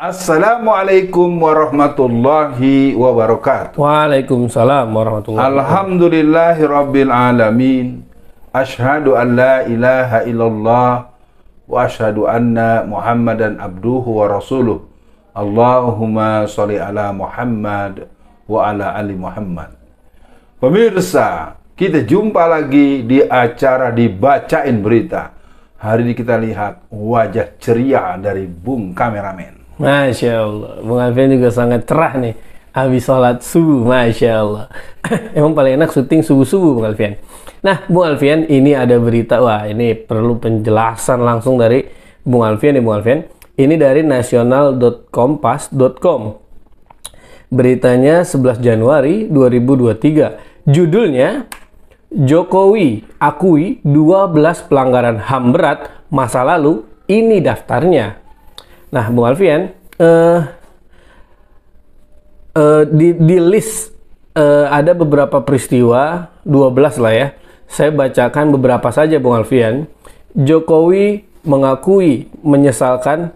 Assalamualaikum warahmatullahi wabarakatuh. Waalaikumsalam warahmatullahi wabarakatuh. Alhamdulillahirabbil alamin. an la ilaha illallah wa ashadu anna Muhammadan abduhu wa rasuluh. Allahumma salli ala Muhammad wa ala ali Muhammad. Pemirsa, kita jumpa lagi di acara dibacain berita. Hari ini kita lihat wajah ceria dari Bung Kameramen. Masya Allah. Bung Alvin juga sangat cerah nih. Habis sholat subuh, Masya Allah. Emang paling enak syuting subuh-subuh, Bung Alfian. Nah, Bung Alfian, ini ada berita. Wah, ini perlu penjelasan langsung dari Bung Alfian nih, Bung Alfian. Ini dari nasional.kompas.com. Beritanya 11 Januari 2023. Judulnya, Jokowi akui 12 pelanggaran HAM berat masa lalu, ini daftarnya. Nah, Bung Alfian, uh, uh, di, di list uh, ada beberapa peristiwa, 12 lah ya. Saya bacakan beberapa saja, Bung Alfian. Jokowi mengakui menyesalkan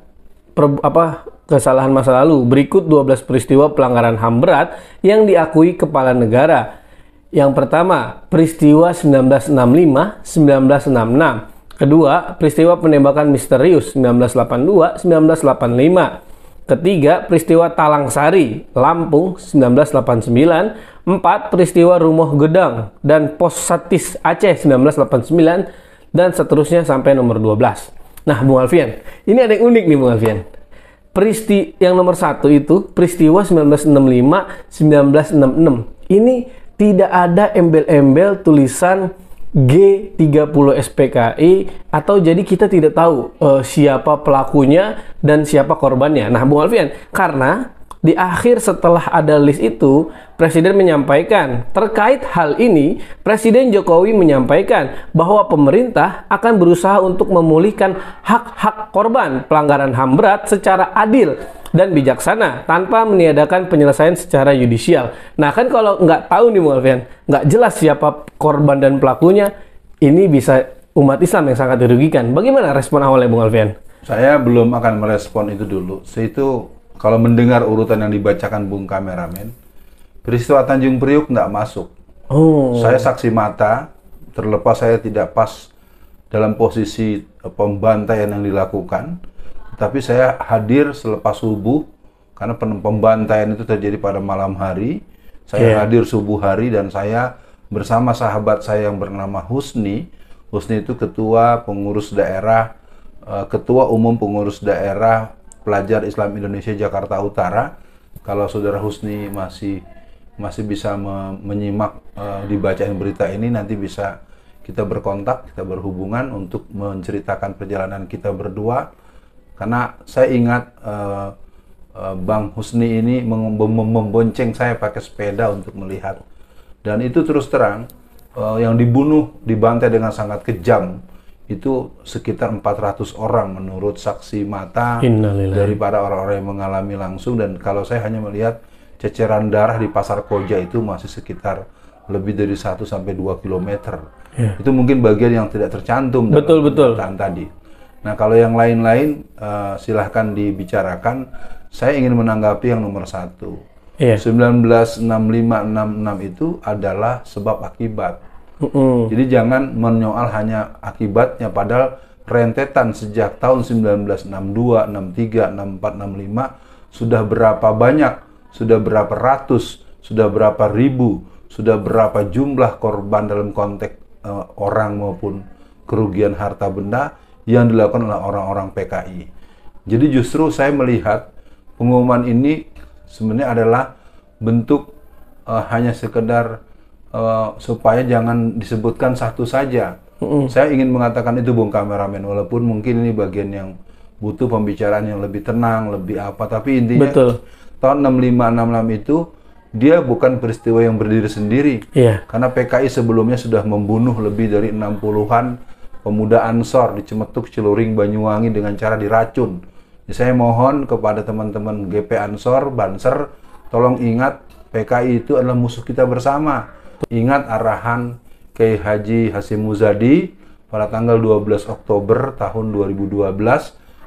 per, apa kesalahan masa lalu. Berikut 12 peristiwa pelanggaran HAM berat yang diakui kepala negara. Yang pertama, peristiwa 1965, 1966. Kedua, peristiwa penembakan misterius 1982-1985. Ketiga, peristiwa Talang Sari, Lampung 1989. Empat, peristiwa Rumah Gedang dan Pos Satis Aceh 1989 dan seterusnya sampai nomor 12. Nah, Bung Alfian, ini ada yang unik nih Bung Alfian. Peristi yang nomor satu itu peristiwa 1965-1966. Ini tidak ada embel-embel tulisan G30 SPKI atau jadi kita tidak tahu uh, siapa pelakunya dan siapa korbannya. Nah, Bung Alfian, karena di akhir setelah ada list itu, Presiden menyampaikan terkait hal ini, Presiden Jokowi menyampaikan bahwa pemerintah akan berusaha untuk memulihkan hak-hak korban pelanggaran HAM berat secara adil dan bijaksana tanpa meniadakan penyelesaian secara yudisial. Nah kan kalau nggak tahu nih Mualfian, nggak jelas siapa korban dan pelakunya, ini bisa umat Islam yang sangat dirugikan. Bagaimana respon awalnya Bung Alfian? Saya belum akan merespon itu dulu. Itu kalau mendengar urutan yang dibacakan Bung Kameramen, peristiwa Tanjung Priuk nggak masuk. Oh. Saya saksi mata, terlepas saya tidak pas dalam posisi eh, pembantaian yang dilakukan, tapi saya hadir selepas subuh karena pembantaian itu terjadi pada malam hari. Saya yeah. hadir subuh hari dan saya bersama sahabat saya yang bernama Husni. Husni itu ketua pengurus daerah, eh, ketua umum pengurus daerah pelajar Islam Indonesia Jakarta Utara. Kalau saudara Husni masih masih bisa me menyimak uh, dibacain berita ini nanti bisa kita berkontak, kita berhubungan untuk menceritakan perjalanan kita berdua. Karena saya ingat uh, uh, Bang Husni ini membonceng saya pakai sepeda untuk melihat. Dan itu terus terang uh, yang dibunuh dibantai dengan sangat kejam itu sekitar 400 orang menurut saksi mata dari para orang-orang yang mengalami langsung dan kalau saya hanya melihat ceceran darah di pasar Koja itu masih sekitar lebih dari 1 sampai 2 km. Yeah. Itu mungkin bagian yang tidak tercantum betul, dalam betul. tadi. Nah, kalau yang lain-lain uh, silahkan dibicarakan. Saya ingin menanggapi yang nomor satu. Yeah. Iya. 196566 itu adalah sebab akibat. Uh-uh. Jadi jangan menyoal hanya akibatnya padahal rentetan sejak tahun 1962, 63, 64, 65 sudah berapa banyak, sudah berapa ratus, sudah berapa ribu, sudah berapa jumlah korban dalam konteks uh, orang maupun kerugian harta benda yang dilakukan oleh orang-orang PKI. Jadi justru saya melihat pengumuman ini sebenarnya adalah bentuk uh, hanya sekedar Eh, supaya jangan disebutkan satu saja. Mm-hmm. Saya ingin mengatakan itu Bung Kameramen, walaupun mungkin ini bagian yang butuh pembicaraan yang lebih tenang, lebih apa, tapi intinya Betul. tahun 6566 itu dia bukan peristiwa yang berdiri sendiri. Yeah. Karena PKI sebelumnya sudah membunuh lebih dari 60-an pemuda Ansor di Cemetuk Celuring, Banyuwangi dengan cara diracun. saya mohon kepada teman-teman GP Ansor, Banser, tolong ingat PKI itu adalah musuh kita bersama Ingat arahan Kei Haji Hasim Muzadi pada tanggal 12 Oktober tahun 2012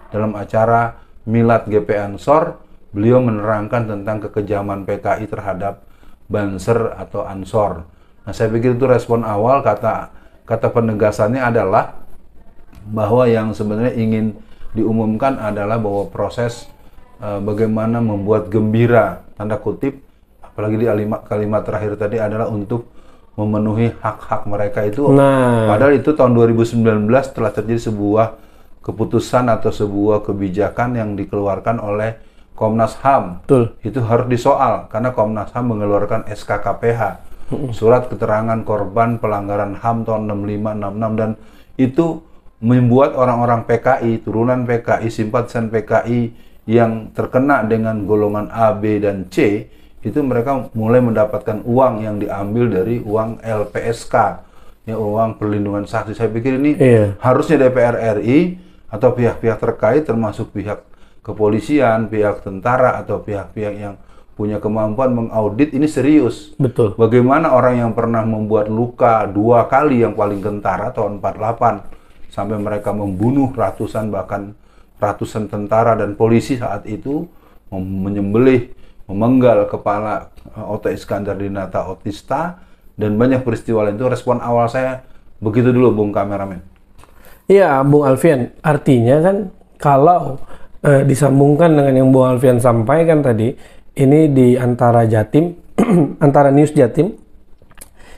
dalam acara Milad GP Ansor, beliau menerangkan tentang kekejaman PKI terhadap Banser atau Ansor. Nah, saya pikir itu respon awal kata kata penegasannya adalah bahwa yang sebenarnya ingin diumumkan adalah bahwa proses e, bagaimana membuat gembira tanda kutip apalagi di kalimat, kalimat terakhir tadi adalah untuk memenuhi hak-hak mereka itu. Nah. Padahal itu tahun 2019 telah terjadi sebuah keputusan atau sebuah kebijakan yang dikeluarkan oleh Komnas HAM. Betul. Itu harus disoal karena Komnas HAM mengeluarkan SKKPH. Surat keterangan korban pelanggaran HAM tahun 65 66 dan itu membuat orang-orang PKI, turunan PKI, simpatisan PKI yang terkena dengan golongan A, B dan C itu mereka mulai mendapatkan uang yang diambil dari uang LPSK ya uang perlindungan saksi. Saya pikir ini iya. harusnya DPR RI atau pihak-pihak terkait termasuk pihak kepolisian, pihak tentara atau pihak-pihak yang punya kemampuan mengaudit ini serius. Betul. Bagaimana orang yang pernah membuat luka dua kali yang paling kentara tahun 48 sampai mereka membunuh ratusan bahkan ratusan tentara dan polisi saat itu menyembelih memenggal kepala eh, Ota Iskandar Dinata Otista dan banyak peristiwa lain itu respon awal saya begitu dulu Bung kameramen. Iya Bung Alfian, artinya kan kalau eh, disambungkan dengan yang Bung Alfian sampaikan tadi, ini di antara Jatim, antara News Jatim,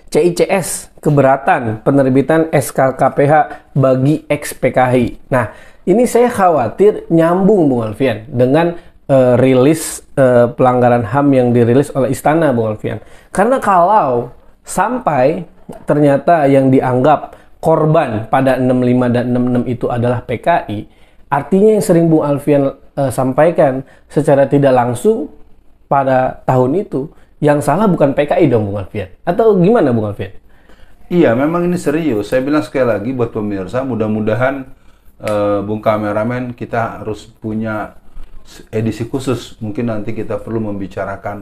CICS keberatan penerbitan SK KPH bagi ex Nah, ini saya khawatir nyambung Bung Alfian dengan uh, rilis uh, pelanggaran HAM yang dirilis oleh istana Bung Alfian. Karena kalau sampai ternyata yang dianggap korban pada 65 dan 66 itu adalah PKI, artinya yang sering Bung Alfian uh, sampaikan secara tidak langsung pada tahun itu yang salah bukan PKI dong Bung Alfian. Atau gimana Bung Alfian? Iya, memang ini serius. Saya bilang sekali lagi buat pemirsa, mudah-mudahan uh, Bung Kameramen kita harus punya edisi khusus mungkin nanti kita perlu membicarakan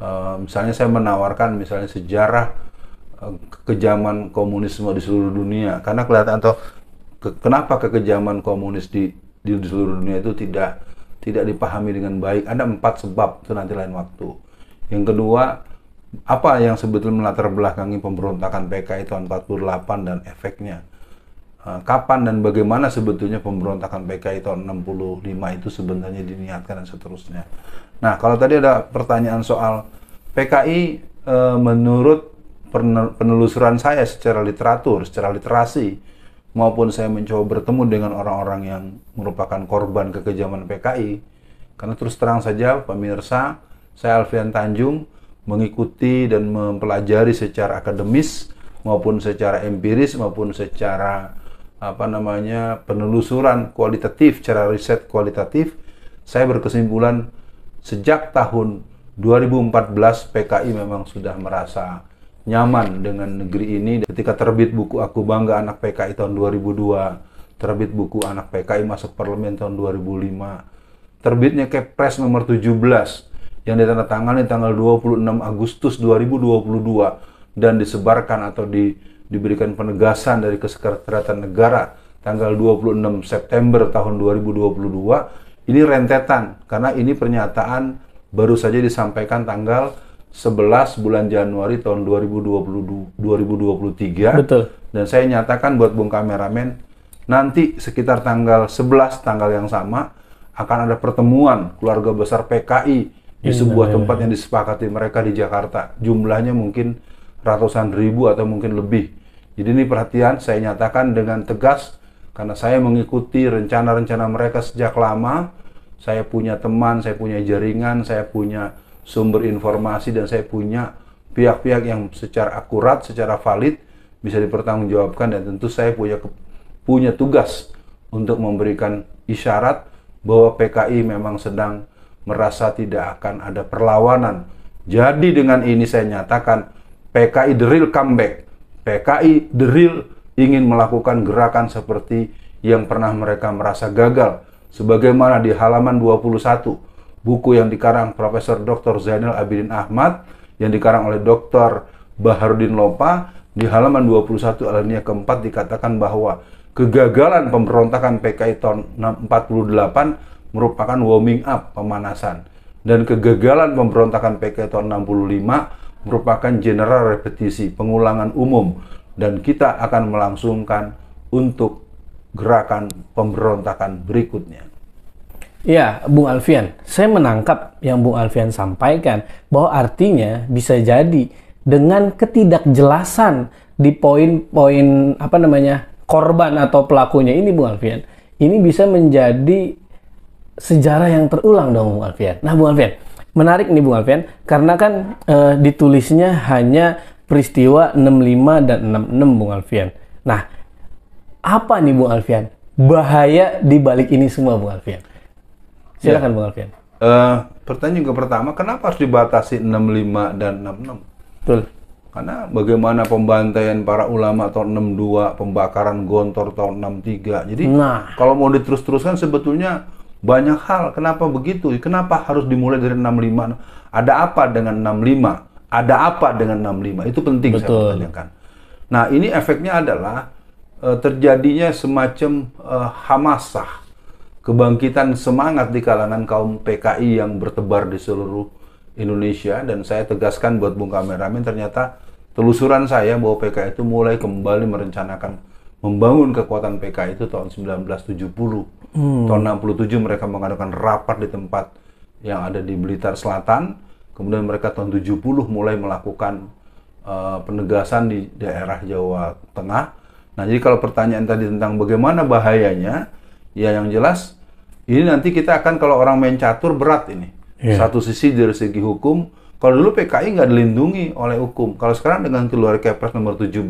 uh, misalnya saya menawarkan misalnya sejarah eh, kekejaman komunisme di seluruh dunia karena kelihatan atau ke, kenapa kekejaman komunis di, di di seluruh dunia itu tidak tidak dipahami dengan baik ada empat sebab itu nanti lain waktu yang kedua apa yang sebetulnya melatar belakangi pemberontakan PKI tahun 48 dan efeknya Eh, kapan dan bagaimana sebetulnya pemberontakan PKI tahun 65 itu sebenarnya diniatkan dan seterusnya. Nah, kalau tadi ada pertanyaan soal PKI e, eh, menurut penelusuran saya secara literatur, secara literasi maupun saya mencoba bertemu dengan orang-orang yang merupakan korban kekejaman PKI karena terus terang saja pemirsa saya Alfian Tanjung mengikuti dan mempelajari secara akademis maupun secara empiris maupun secara apa namanya penelusuran kualitatif, cara riset kualitatif, saya berkesimpulan sejak tahun 2014 PKI memang sudah merasa nyaman dengan negeri ini. Ketika terbit buku Aku Bangga Anak PKI tahun 2002, terbit buku Anak PKI masuk parlemen tahun 2005, terbitnya Kepres nomor 17 yang ditandatangani tanggal 26 Agustus 2022 dan disebarkan atau di diberikan penegasan dari Kesekretariatan Negara tanggal 26 September tahun 2022 ini rentetan karena ini pernyataan baru saja disampaikan tanggal 11 bulan Januari tahun 2020 2023 Betul. dan saya nyatakan buat Bung kameramen nanti sekitar tanggal 11 tanggal yang sama akan ada pertemuan keluarga besar PKI di iya, sebuah iya, tempat iya. yang disepakati mereka di Jakarta. Jumlahnya mungkin ratusan ribu atau mungkin lebih. Jadi ini perhatian saya nyatakan dengan tegas karena saya mengikuti rencana-rencana mereka sejak lama. Saya punya teman, saya punya jaringan, saya punya sumber informasi dan saya punya pihak-pihak yang secara akurat, secara valid bisa dipertanggungjawabkan dan tentu saya punya punya tugas untuk memberikan isyarat bahwa PKI memang sedang merasa tidak akan ada perlawanan. Jadi dengan ini saya nyatakan PKI the real comeback. PKI the real ingin melakukan gerakan seperti yang pernah mereka merasa gagal. Sebagaimana di halaman 21, buku yang dikarang Profesor Dr. Zainal Abidin Ahmad, yang dikarang oleh Dr. Baharudin Lopa, di halaman 21 alinea keempat dikatakan bahwa kegagalan pemberontakan PKI tahun 48 merupakan warming up, pemanasan. Dan kegagalan pemberontakan PKI tahun 65 merupakan general repetisi pengulangan umum dan kita akan melangsungkan untuk gerakan pemberontakan berikutnya. Ya, Bung Alfian, saya menangkap yang Bung Alfian sampaikan bahwa artinya bisa jadi dengan ketidakjelasan di poin-poin apa namanya korban atau pelakunya ini Bung Alfian, ini bisa menjadi sejarah yang terulang dong Bung Alfian. Nah Bung Alfian, menarik nih Bung Alfian karena kan uh, ditulisnya hanya peristiwa 65 dan 66 Bung Alfian. Nah, apa nih Bung Alfian? Bahaya di balik ini semua Bung Alfian. Silakan ya. Bung Alfian. Uh, pertanyaan juga pertama, kenapa harus dibatasi 65 dan 66? Betul. Karena bagaimana pembantaian para ulama tahun 62, pembakaran gontor tahun 63. Jadi nah. kalau mau diterus-teruskan sebetulnya banyak hal, kenapa begitu? Kenapa harus dimulai dari 65? Ada apa dengan 65? Ada apa dengan 65? Itu penting Betul. saya pertanyakan. Nah, ini efeknya adalah eh, terjadinya semacam uh, hamasah, kebangkitan semangat di kalangan kaum PKI yang bertebar di seluruh Indonesia dan saya tegaskan buat Bung Kameramen ternyata telusuran saya bahwa PKI itu mulai kembali merencanakan membangun kekuatan PKI itu tahun 1970 Hmm. Tahun 67 mereka mengadakan rapat di tempat yang ada di Blitar Selatan. Kemudian mereka tahun 70 mulai melakukan uh, penegasan di daerah Jawa Tengah. Nah, jadi kalau pertanyaan tadi tentang bagaimana bahayanya, ya yang jelas ini nanti kita akan kalau orang main catur berat ini. Yeah. Satu sisi dari segi hukum, kalau dulu PKI nggak dilindungi oleh hukum. Kalau sekarang dengan keluar Kepres nomor 17,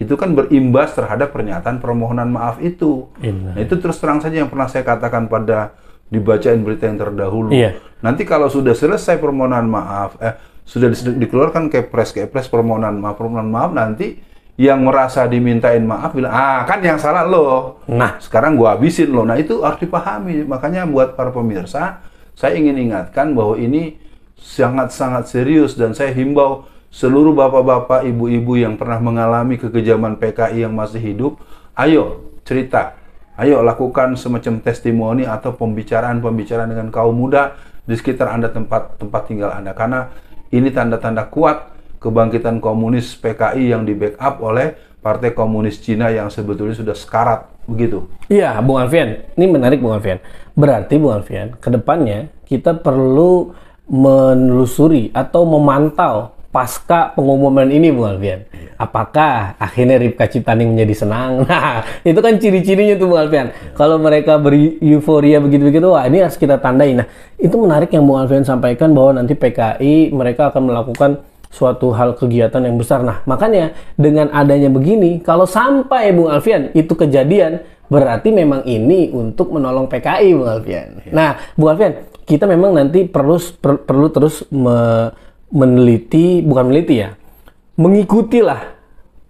itu kan berimbas terhadap pernyataan permohonan maaf itu. Iya. Nah, itu terus terang saja yang pernah saya katakan pada dibacain berita yang terdahulu. Iya. Nanti kalau sudah selesai permohonan maaf, eh sudah dikeluarkan kepres kepres permohonan maaf permohonan maaf nanti yang merasa dimintain maaf bilang ah kan yang salah lo. Nah sekarang gua habisin lo. Nah itu harus dipahami. Makanya buat para pemirsa saya ingin ingatkan bahwa ini sangat-sangat serius dan saya himbau Seluruh bapak-bapak, ibu-ibu yang pernah mengalami kekejaman PKI yang masih hidup, ayo cerita. Ayo lakukan semacam testimoni atau pembicaraan-pembicaraan dengan kaum muda di sekitar Anda tempat tempat tinggal Anda karena ini tanda-tanda kuat kebangkitan komunis PKI yang di backup oleh Partai Komunis Cina yang sebetulnya sudah sekarat begitu. Iya, Bung Alfian. Ini menarik Bung Alfian. Berarti Bung Alfian, kedepannya kita perlu menelusuri atau memantau pasca pengumuman ini Bung Alfian. Yeah. Apakah akhirnya Ripka Ciptaning menjadi senang? Nah, itu kan ciri-cirinya tuh Bung Alfian. Yeah. Kalau mereka beri euforia begitu-begitu, wah ini harus kita tandai. Nah, itu menarik yang Bung Alfian sampaikan bahwa nanti PKI mereka akan melakukan suatu hal kegiatan yang besar. Nah, makanya dengan adanya begini, kalau sampai Bung Alfian itu kejadian, berarti memang ini untuk menolong PKI Bung Alfian. Yeah. Nah, Bung Alfian, kita memang nanti perlu per, perlu terus me, meneliti, bukan meneliti ya, mengikutilah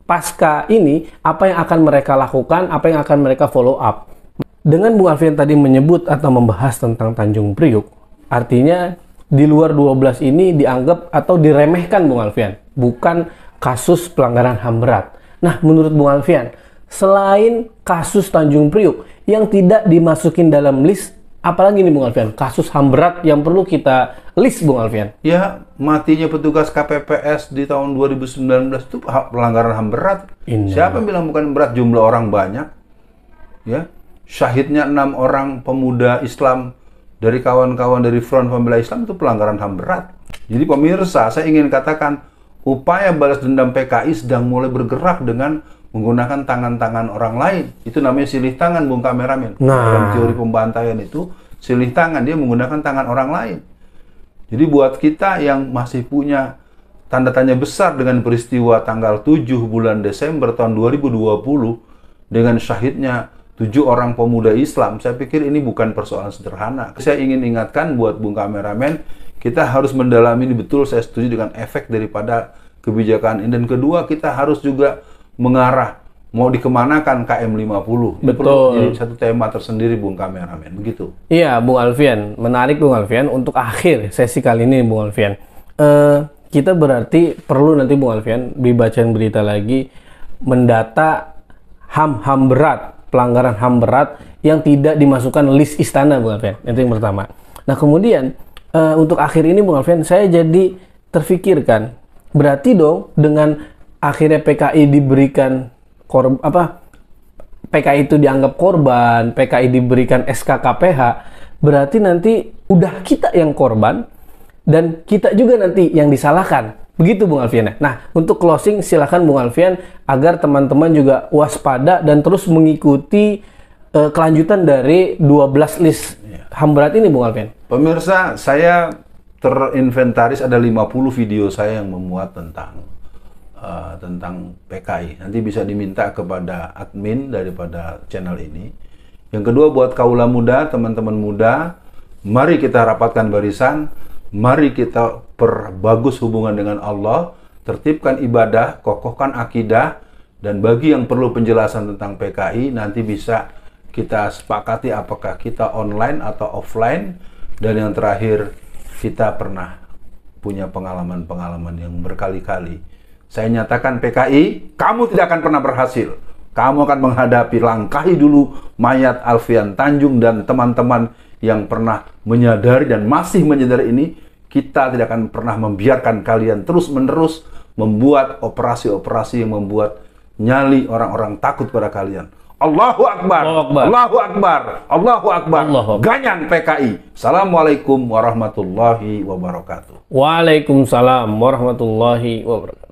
pasca ini apa yang akan mereka lakukan, apa yang akan mereka follow up. Dengan Bung Alvin tadi menyebut atau membahas tentang Tanjung Priuk, artinya di luar 12 ini dianggap atau diremehkan Bung Alvin bukan kasus pelanggaran HAM berat. Nah, menurut Bung Alvin selain kasus Tanjung Priuk yang tidak dimasukin dalam list Apalagi nih Bung Alfian, kasus HAM berat yang perlu kita list Bung Alfian. Ya, matinya petugas KPPS di tahun 2019 itu pelanggaran HAM berat. Inna. Siapa yang bilang bukan berat? Jumlah orang banyak. Ya, syahidnya enam orang pemuda Islam dari kawan-kawan dari Front Pembela Islam itu pelanggaran HAM berat. Jadi pemirsa, saya ingin katakan upaya balas dendam PKI sedang mulai bergerak dengan menggunakan tangan-tangan orang lain. Itu namanya silih tangan, Bung Kameramen. Nah. Dalam teori pembantaian itu, silih tangan. Dia menggunakan tangan orang lain. Jadi buat kita yang masih punya tanda tanya besar dengan peristiwa tanggal 7 bulan Desember tahun 2020, dengan syahidnya tujuh orang pemuda Islam, saya pikir ini bukan persoalan sederhana. Saya ingin ingatkan buat Bung Kameramen, kita harus mendalami ini betul, saya setuju dengan efek daripada kebijakan ini. Dan kedua, kita harus juga mengarah mau dikemanakan KM50. Betul. jadi satu tema tersendiri Bung Kameramen, begitu. Iya, Bung Alfian. Menarik Bung Alfian untuk akhir sesi kali ini Bung Alfian. Uh, kita berarti perlu nanti Bung Alfian dibacain berita lagi mendata HAM-HAM berat, pelanggaran HAM berat yang tidak dimasukkan list istana Bung Alfian. Itu yang pertama. Nah, kemudian uh, untuk akhir ini Bung Alfian saya jadi terfikirkan berarti dong dengan akhirnya PKI diberikan korb apa PKI itu dianggap korban, PKI diberikan SKKPH, berarti nanti udah kita yang korban dan kita juga nanti yang disalahkan. Begitu Bung Alfian. Nah, untuk closing silahkan Bung Alfian agar teman-teman juga waspada dan terus mengikuti uh, kelanjutan dari 12 list ham berat ini Bung Alfian. Pemirsa, saya terinventaris ada 50 video saya yang memuat tentang Uh, tentang PKI. Nanti bisa diminta kepada admin daripada channel ini. Yang kedua buat kaula muda, teman-teman muda, mari kita rapatkan barisan, mari kita perbagus hubungan dengan Allah, tertibkan ibadah, kokohkan akidah, dan bagi yang perlu penjelasan tentang PKI nanti bisa kita sepakati apakah kita online atau offline. Dan yang terakhir, kita pernah punya pengalaman-pengalaman yang berkali-kali saya nyatakan PKI, kamu tidak akan pernah berhasil. Kamu akan menghadapi langkahi dulu mayat Alfian Tanjung dan teman-teman yang pernah menyadari dan masih menyadari ini. Kita tidak akan pernah membiarkan kalian terus-menerus membuat operasi-operasi yang membuat nyali orang-orang takut pada kalian. Allahu Akbar. Allahu Akbar. Allahu Akbar. Allahu Akbar. Allahu Akbar. Ganyang PKI. Assalamualaikum warahmatullahi wabarakatuh. Waalaikumsalam warahmatullahi wabarakatuh.